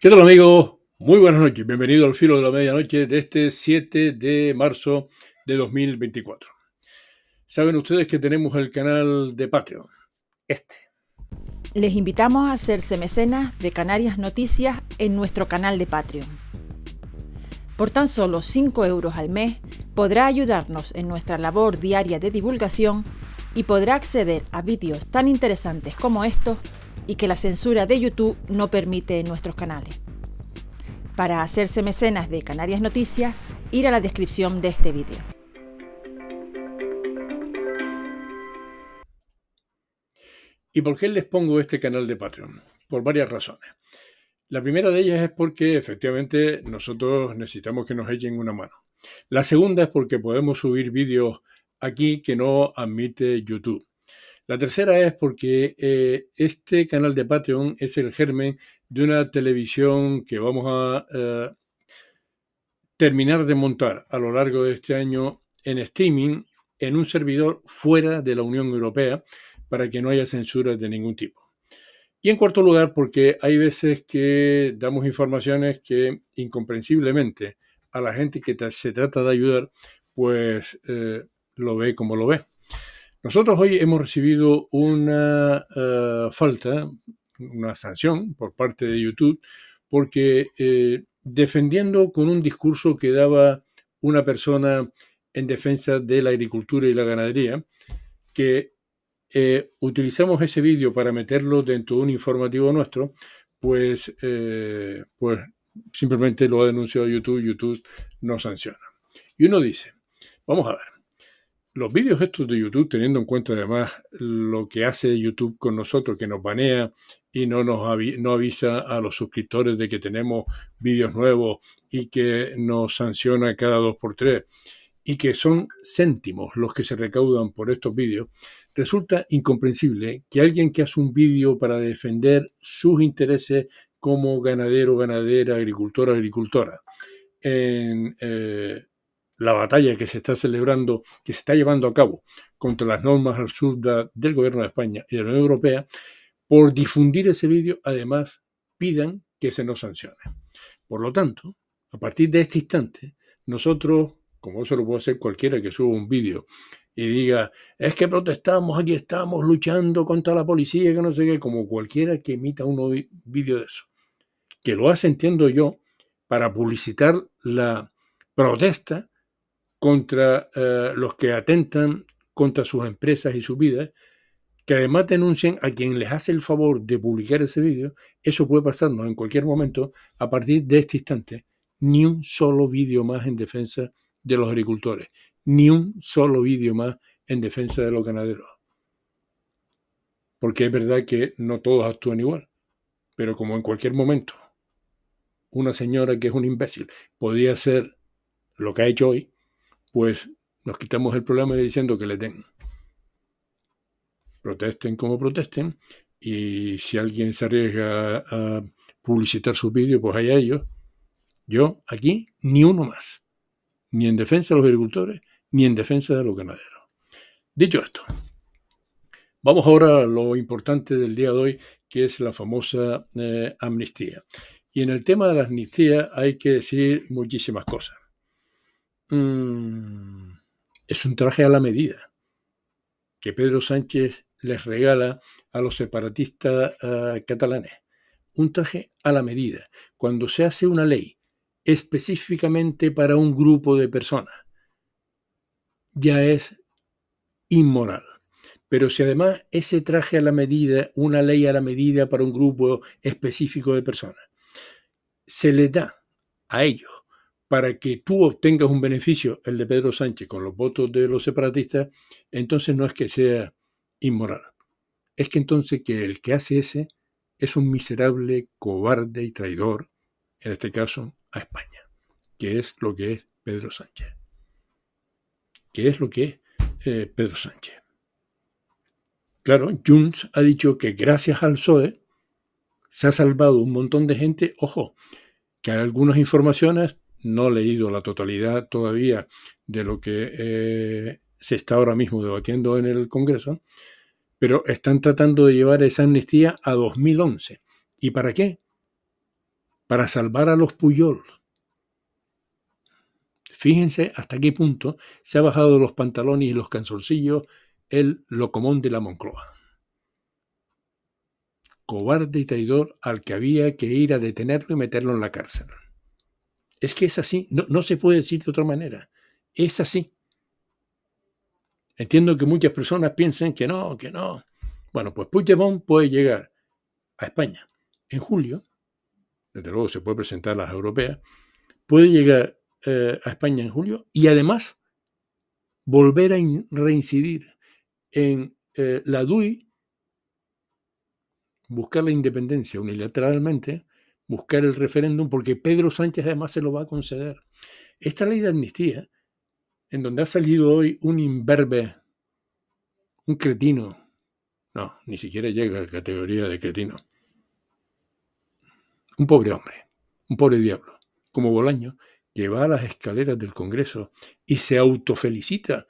¿Qué tal amigos? Muy buenas noches. Bienvenido al filo de la medianoche de este 7 de marzo de 2024. Saben ustedes que tenemos el canal de Patreon, este. Les invitamos a hacerse mecenas de Canarias Noticias en nuestro canal de Patreon. Por tan solo 5 euros al mes podrá ayudarnos en nuestra labor diaria de divulgación y podrá acceder a vídeos tan interesantes como estos y que la censura de YouTube no permite en nuestros canales. Para hacerse mecenas de Canarias Noticias, ir a la descripción de este vídeo. ¿Y por qué les pongo este canal de Patreon? Por varias razones. La primera de ellas es porque efectivamente nosotros necesitamos que nos echen una mano. La segunda es porque podemos subir vídeos aquí que no admite YouTube. La tercera es porque eh, este canal de Patreon es el germen de una televisión que vamos a eh, terminar de montar a lo largo de este año en streaming en un servidor fuera de la Unión Europea para que no haya censuras de ningún tipo. Y en cuarto lugar, porque hay veces que damos informaciones que incomprensiblemente a la gente que se trata de ayudar, pues eh, lo ve como lo ve. Nosotros hoy hemos recibido una eh, falta, una sanción por parte de YouTube, porque eh, defendiendo con un discurso que daba una persona en defensa de la agricultura y la ganadería, que eh, utilizamos ese vídeo para meterlo dentro de un informativo nuestro, pues, pues simplemente lo ha denunciado YouTube, YouTube no sanciona. Y uno dice, vamos a ver, los vídeos estos de YouTube, teniendo en cuenta además lo que hace YouTube con nosotros, que nos banea y no nos no avisa a los suscriptores de que tenemos vídeos nuevos y que nos sanciona cada dos por tres y que son céntimos los que se recaudan por estos vídeos, resulta incomprensible que alguien que hace un vídeo para defender sus intereses como ganadero, ganadera, agricultor, agricultora, en, eh, la batalla que se está celebrando, que se está llevando a cabo contra las normas absurdas del gobierno de España y de la Unión Europea, por difundir ese vídeo, además pidan que se nos sancione. Por lo tanto, a partir de este instante, nosotros, como eso lo puede hacer cualquiera que suba un vídeo y diga, es que protestamos, aquí estamos luchando contra la policía, que no sé qué, como cualquiera que emita un vídeo de eso, que lo hace, entiendo yo, para publicitar la protesta contra eh, los que atentan contra sus empresas y sus vidas, que además denuncien a quien les hace el favor de publicar ese vídeo, eso puede pasarnos en cualquier momento a partir de este instante. Ni un solo vídeo más en defensa de los agricultores, ni un solo vídeo más en defensa de los ganaderos. Porque es verdad que no todos actúan igual, pero como en cualquier momento, una señora que es un imbécil podría hacer lo que ha hecho hoy, pues nos quitamos el problema diciendo que le den. Protesten como protesten y si alguien se arriesga a publicitar sus vídeos, pues allá ellos. Yo aquí ni uno más, ni en defensa de los agricultores, ni en defensa de los ganaderos. Dicho esto, vamos ahora a lo importante del día de hoy, que es la famosa eh, amnistía. Y en el tema de la amnistía hay que decir muchísimas cosas. Mm, es un traje a la medida que Pedro Sánchez les regala a los separatistas eh, catalanes. Un traje a la medida. Cuando se hace una ley específicamente para un grupo de personas, ya es inmoral. Pero si además ese traje a la medida, una ley a la medida para un grupo específico de personas, se le da a ellos para que tú obtengas un beneficio, el de Pedro Sánchez, con los votos de los separatistas, entonces no es que sea inmoral. Es que entonces que el que hace ese es un miserable, cobarde y traidor, en este caso a España, que es lo que es Pedro Sánchez. Que es lo que es eh, Pedro Sánchez. Claro, Junts ha dicho que gracias al PSOE se ha salvado un montón de gente. Ojo, que hay algunas informaciones no he leído la totalidad todavía de lo que eh, se está ahora mismo debatiendo en el Congreso, pero están tratando de llevar esa amnistía a 2011. ¿Y para qué? Para salvar a los Puyol. Fíjense hasta qué punto se ha bajado los pantalones y los canzoncillos el locomón de la Moncloa. Cobarde y traidor al que había que ir a detenerlo y meterlo en la cárcel. Es que es así, no, se puede decir de otra manera, es así. Entiendo que muchas personas piensen que no, que no. Bueno, pues Puigdemont puede llegar a España en julio, desde luego se puede presentar a las europeas, puede llegar eh, a España en julio y además volver a reincidir en eh, la DUI, buscar la independencia unilateralmente buscar el referéndum porque Pedro Sánchez además se lo va a conceder. Esta ley de amnistía, en donde ha salido hoy un imberbe, un cretino, no, ni siquiera llega a la categoría de cretino, un pobre hombre, un pobre diablo, como Bolaño, que va a las escaleras del Congreso y se autofelicita,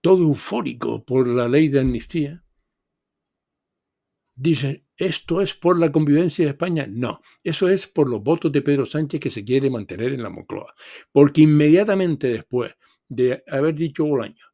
todo eufórico por la ley de amnistía, Dicen, ¿esto es por la convivencia de España? No, eso es por los votos de Pedro Sánchez que se quiere mantener en la Moncloa. Porque inmediatamente después de haber dicho Bolaño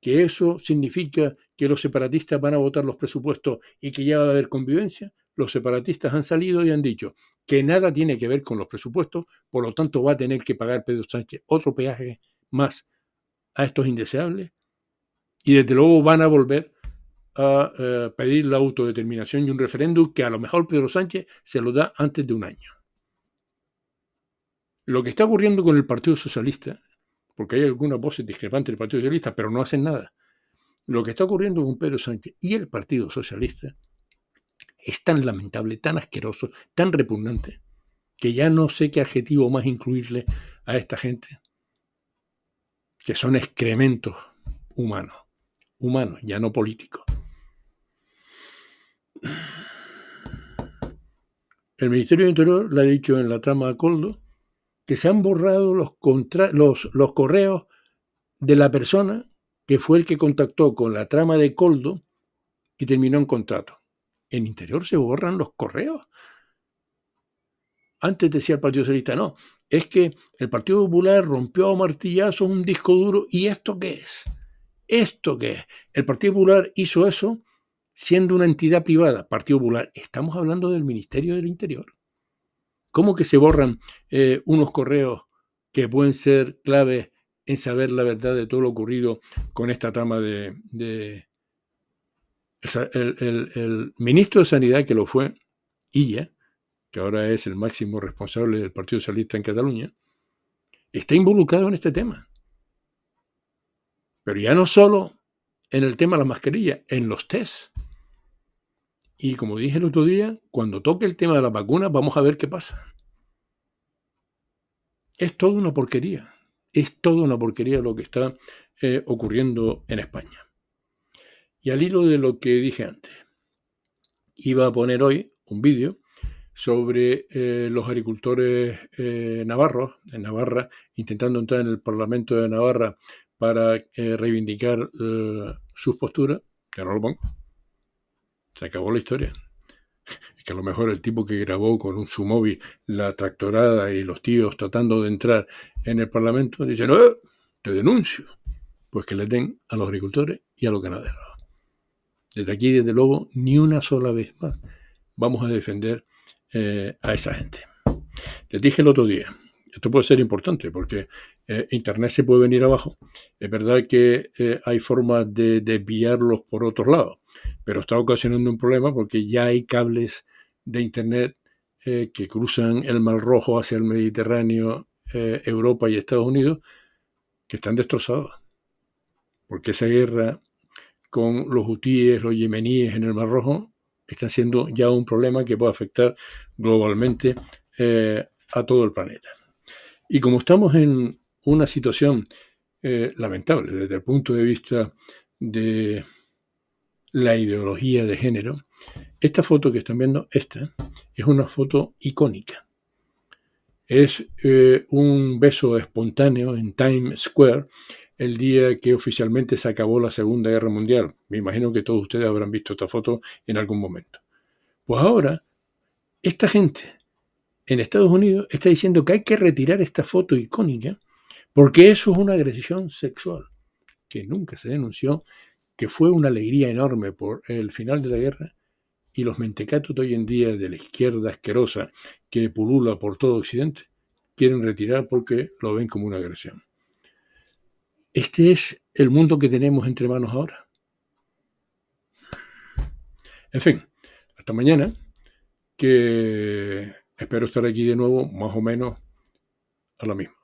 que eso significa que los separatistas van a votar los presupuestos y que ya va a haber convivencia, los separatistas han salido y han dicho que nada tiene que ver con los presupuestos, por lo tanto va a tener que pagar Pedro Sánchez otro peaje más a estos indeseables. Y desde luego van a volver a eh, pedir la autodeterminación y un referéndum que a lo mejor Pedro Sánchez se lo da antes de un año. Lo que está ocurriendo con el Partido Socialista, porque hay algunas voces discrepantes del Partido Socialista, pero no hacen nada. Lo que está ocurriendo con Pedro Sánchez y el Partido Socialista es tan lamentable, tan asqueroso, tan repugnante, que ya no sé qué adjetivo más incluirle a esta gente, que son excrementos humanos, humanos, ya no políticos. El Ministerio de Interior le ha dicho en la trama de Coldo que se han borrado los, correos de la persona que fue el que contactó con la trama de Coldo y terminó en contrato. En Interior se borran los correos. Antes decía el Partido Socialista, no, es que el Partido Popular rompió a martillazos un disco duro y esto qué es? ¿Esto qué es? El Partido Popular hizo eso siendo una entidad privada, Partido Popular, estamos hablando del Ministerio del Interior. ¿Cómo que se borran eh, unos correos que pueden ser claves en saber la verdad de todo lo ocurrido con esta trama de... el, ministro de Sanidad, que lo fue, Illa, que ahora es el máximo responsable del Partido Socialista en Cataluña, está involucrado en este tema. Pero ya no solo en el tema de la mascarilla, en los tests. Y como dije el otro día, cuando toque el tema de la vacuna, vamos a ver qué pasa. Es toda una porquería. Es toda una porquería lo que está eh, ocurriendo en España. Y al hilo de lo que dije antes, iba a poner hoy un vídeo sobre eh, los agricultores eh, navarros, en Navarra, intentando entrar en el Parlamento de Navarra para reivindicar sus posturas. Ya no lo pongo. Se acabó la historia. Es que a lo mejor el tipo que grabó con un, su móvil la tractorada y los tíos tratando de entrar en el Parlamento dice, no te denuncio. Pues que le den a los agricultores y a los ganaderos. Desde aquí, desde luego, ni una sola vez más vamos a defender eh, a esa gente. Les dije el otro día, esto puede ser importante porque eh, Internet se puede venir abajo. Es verdad que eh, hay formas de desviarlos por otros lados, pero está ocasionando un problema porque ya hay cables de Internet eh, que cruzan el Mar Rojo hacia el Mediterráneo, Europa y Estados Unidos, que están destrozados. Porque esa guerra con los hutíes, los yemeníes en el Mar Rojo, está siendo ya un problema que puede afectar globalmente a todo el planeta. Y como estamos en una situación eh, lamentable desde el punto de vista de la ideología de género, esta foto que están viendo, esta, es una foto icónica. Es eh, un beso espontáneo en Times Square el día que oficialmente se acabó la Segunda Guerra Mundial. Me imagino que todos ustedes habrán visto esta foto en algún momento. Pues ahora, esta gente en Estados Unidos está diciendo que hay que retirar esta foto icónica porque eso es una agresión sexual que nunca se denunció, que fue una alegría enorme por el final de la guerra y los mentecatos de hoy en día de la izquierda asquerosa que pulula por todo Occidente quieren retirar porque lo ven como una agresión. Este es el mundo que tenemos entre manos ahora. En fin, hasta mañana, que Espero estar aquí de nuevo, más o menos a la misma.